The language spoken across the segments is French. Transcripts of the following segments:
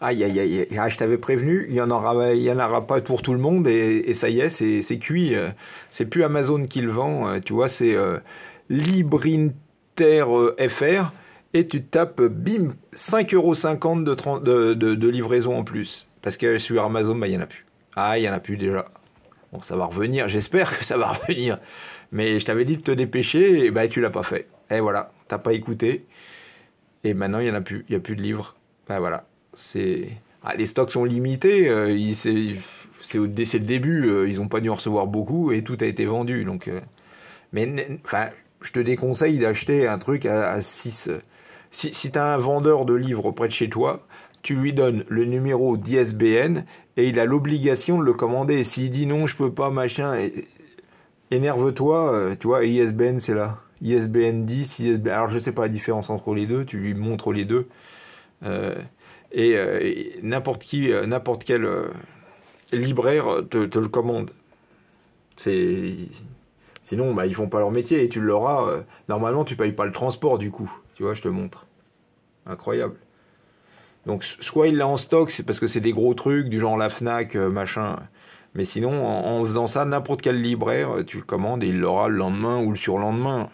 aïe, aïe, aïe, ah, je t'avais prévenu, il n'y en, aura, y en aura pas pour tout le monde, et, ça y est, c'est cuit. Euh, c'est plus Amazon qui le vend, euh, tu vois, c'est euh, euh et tu tapes, bim, 5,50€ de, de, de, livraison en plus. Parce que sur Amazon, bah, il n'y en a plus. Ah, il n'y en a plus déjà. Bon, ça va revenir, j'espère que ça va revenir. Mais je t'avais dit de te dépêcher, et bah, tu l'as pas fait. Et voilà, t'as pas écouté. Et maintenant, il n'y en a plus. Il n'y a plus de livres. Ben voilà. Ah, les stocks sont limités. Euh, c'est au... le début, euh, ils n'ont pas dû en recevoir beaucoup et tout a été vendu. Donc, euh. mais je te déconseille d'acheter un truc à, 6. Si, si tu as un vendeur de livres près de chez toi, tu lui donnes le numéro d'ISBN et il a l'obligation de le commander. S'il dit non, je peux pas, machin, énerve-toi. tu vois, ISBN, c'est là. ISBN 10, ISBN. Alors, je sais pas la différence entre les deux, tu lui montres les deux. Euh, et, n'importe qui, euh, n'importe quel euh, libraire te, le commande. C'est sinon bah ils font pas leur métier et tu l'auras. normalement tu payes pas le transport du coup. Tu vois, je te montre. Incroyable. Donc soit il l'a en stock, c'est parce que c'est des gros trucs du genre la Fnac, machin. Mais sinon, en, en faisant ça, n'importe quel libraire, tu le commandes et il l'aura le lendemain ou le surlendemain.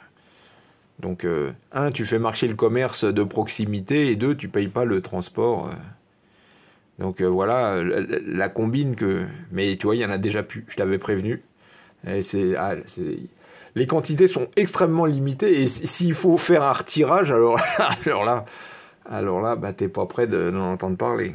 Donc, euh, un, tu fais marcher le commerce de proximité, et deux, tu payes pas le transport. Euh. Donc euh, voilà, la, combine que. Mais tu vois, il y en a déjà plus. Je t'avais prévenu. Ah, les quantités sont extrêmement limitées. Et s'il faut faire un retirage, alors, là, alors là, bah t'es pas prêt d'en de entendre parler.